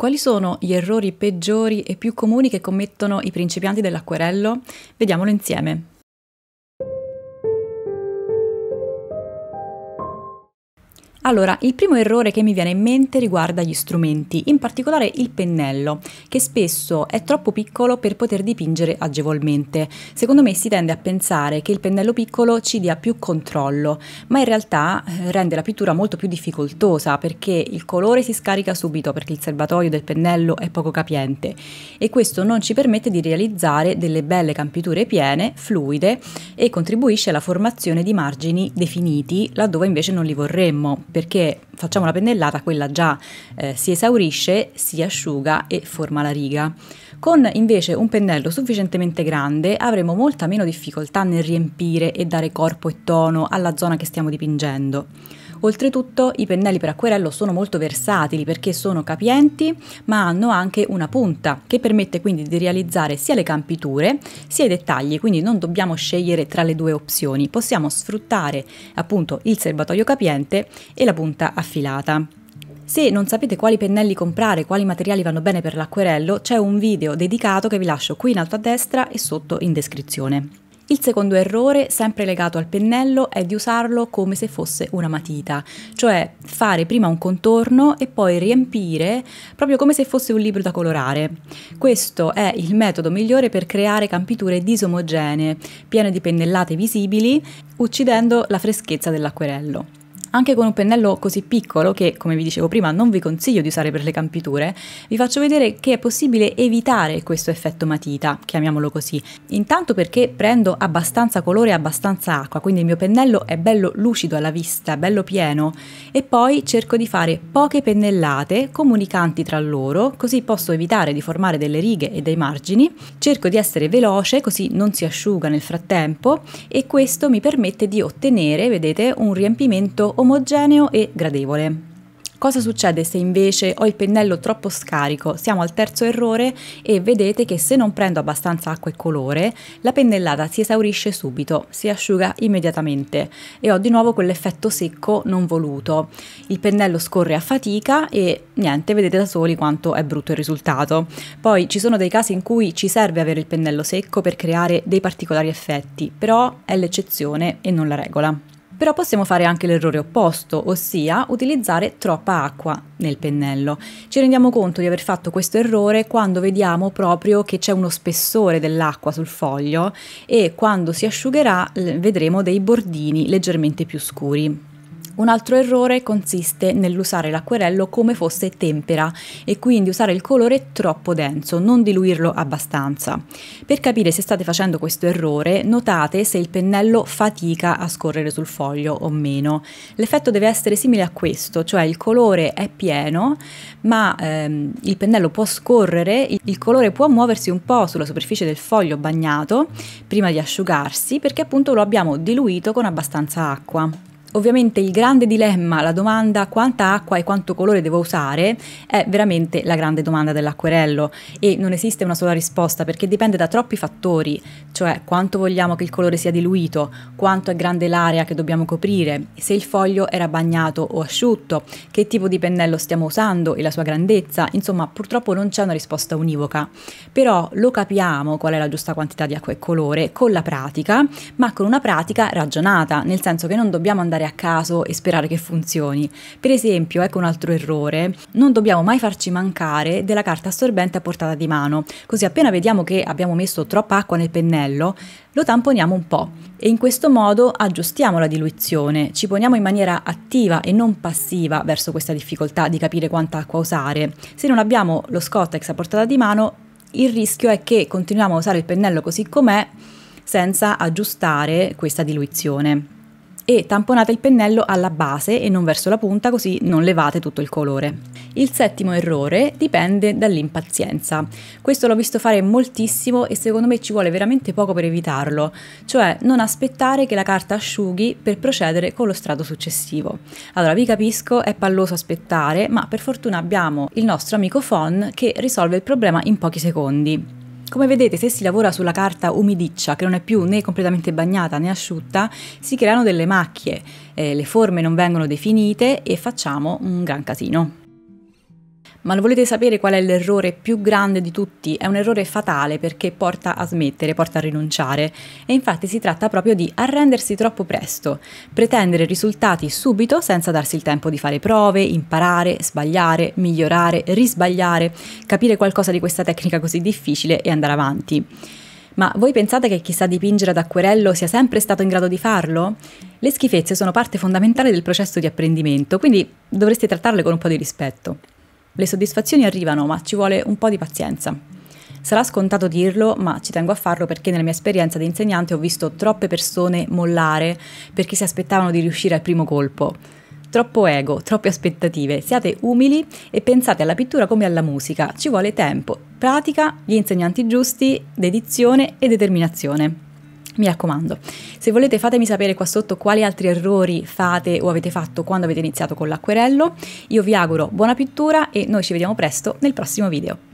Quali sono gli errori peggiori e più comuni che commettono i principianti dell'acquerello? Vediamolo insieme. Allora, il primo errore che mi viene in mente riguarda gli strumenti, in particolare il pennello, che spesso è troppo piccolo per poter dipingere agevolmente. Secondo me si tende a pensare che il pennello piccolo ci dia più controllo, ma in realtà eh, rende la pittura molto più difficoltosa perché il colore si scarica subito perché il serbatoio del pennello è poco capiente e questo non ci permette di realizzare delle belle campiture piene, fluide e contribuisce alla formazione di margini definiti laddove invece non li vorremmo perché facciamo la pennellata, quella già eh, si esaurisce, si asciuga e forma la riga. Con invece un pennello sufficientemente grande avremo molta meno difficoltà nel riempire e dare corpo e tono alla zona che stiamo dipingendo. Oltretutto i pennelli per acquerello sono molto versatili perché sono capienti ma hanno anche una punta che permette quindi di realizzare sia le campiture sia i dettagli, quindi non dobbiamo scegliere tra le due opzioni, possiamo sfruttare appunto il serbatoio capiente e la punta affilata. Se non sapete quali pennelli comprare, quali materiali vanno bene per l'acquerello, c'è un video dedicato che vi lascio qui in alto a destra e sotto in descrizione. Il secondo errore, sempre legato al pennello, è di usarlo come se fosse una matita, cioè fare prima un contorno e poi riempire proprio come se fosse un libro da colorare. Questo è il metodo migliore per creare campiture disomogenee, piene di pennellate visibili, uccidendo la freschezza dell'acquerello anche con un pennello così piccolo che, come vi dicevo prima, non vi consiglio di usare per le campiture, vi faccio vedere che è possibile evitare questo effetto matita, chiamiamolo così. Intanto perché prendo abbastanza colore e abbastanza acqua, quindi il mio pennello è bello lucido alla vista, bello pieno, e poi cerco di fare poche pennellate comunicanti tra loro, così posso evitare di formare delle righe e dei margini, cerco di essere veloce così non si asciuga nel frattempo e questo mi permette di ottenere, vedete, un riempimento omogeneo omogeneo e gradevole. Cosa succede se invece ho il pennello troppo scarico? Siamo al terzo errore e vedete che se non prendo abbastanza acqua e colore, la pennellata si esaurisce subito, si asciuga immediatamente e ho di nuovo quell'effetto secco non voluto. Il pennello scorre a fatica e niente, vedete da soli quanto è brutto il risultato. Poi ci sono dei casi in cui ci serve avere il pennello secco per creare dei particolari effetti, però è l'eccezione e non la regola. Però possiamo fare anche l'errore opposto, ossia utilizzare troppa acqua nel pennello. Ci rendiamo conto di aver fatto questo errore quando vediamo proprio che c'è uno spessore dell'acqua sul foglio e quando si asciugherà vedremo dei bordini leggermente più scuri. Un altro errore consiste nell'usare l'acquerello come fosse tempera e quindi usare il colore troppo denso, non diluirlo abbastanza. Per capire se state facendo questo errore, notate se il pennello fatica a scorrere sul foglio o meno. L'effetto deve essere simile a questo, cioè il colore è pieno, ma ehm, il pennello può scorrere, il colore può muoversi un po' sulla superficie del foglio bagnato prima di asciugarsi perché appunto lo abbiamo diluito con abbastanza acqua. Ovviamente il grande dilemma, la domanda quanta acqua e quanto colore devo usare, è veramente la grande domanda dell'acquerello e non esiste una sola risposta perché dipende da troppi fattori, cioè quanto vogliamo che il colore sia diluito, quanto è grande l'area che dobbiamo coprire, se il foglio era bagnato o asciutto, che tipo di pennello stiamo usando e la sua grandezza, insomma purtroppo non c'è una risposta univoca. Però lo capiamo qual è la giusta quantità di acqua e colore con la pratica, ma con una pratica ragionata, nel senso che non dobbiamo andare a caso e sperare che funzioni. Per esempio, ecco un altro errore, non dobbiamo mai farci mancare della carta assorbente a portata di mano, così appena vediamo che abbiamo messo troppa acqua nel pennello, lo tamponiamo un po' e in questo modo aggiustiamo la diluizione, ci poniamo in maniera attiva e non passiva verso questa difficoltà di capire quanta acqua usare. Se non abbiamo lo Scottex a portata di mano, il rischio è che continuiamo a usare il pennello così com'è senza aggiustare questa diluizione e tamponate il pennello alla base e non verso la punta così non levate tutto il colore. Il settimo errore dipende dall'impazienza. Questo l'ho visto fare moltissimo e secondo me ci vuole veramente poco per evitarlo, cioè non aspettare che la carta asciughi per procedere con lo strato successivo. Allora vi capisco, è palloso aspettare, ma per fortuna abbiamo il nostro amico Fon che risolve il problema in pochi secondi. Come vedete, se si lavora sulla carta umidiccia, che non è più né completamente bagnata né asciutta, si creano delle macchie, eh, le forme non vengono definite e facciamo un gran casino. Ma lo volete sapere qual è l'errore più grande di tutti? È un errore fatale perché porta a smettere, porta a rinunciare. E infatti si tratta proprio di arrendersi troppo presto, pretendere risultati subito senza darsi il tempo di fare prove, imparare, sbagliare, migliorare, risbagliare, capire qualcosa di questa tecnica così difficile e andare avanti. Ma voi pensate che chi sa dipingere ad acquerello sia sempre stato in grado di farlo? Le schifezze sono parte fondamentale del processo di apprendimento, quindi dovreste trattarle con un po' di rispetto. Le soddisfazioni arrivano, ma ci vuole un po' di pazienza. Sarà scontato dirlo, ma ci tengo a farlo perché nella mia esperienza di insegnante ho visto troppe persone mollare perché si aspettavano di riuscire al primo colpo. Troppo ego, troppe aspettative, siate umili e pensate alla pittura come alla musica, ci vuole tempo, pratica, gli insegnanti giusti, dedizione e determinazione. Mi raccomando, se volete fatemi sapere qua sotto quali altri errori fate o avete fatto quando avete iniziato con l'acquerello. Io vi auguro buona pittura e noi ci vediamo presto nel prossimo video.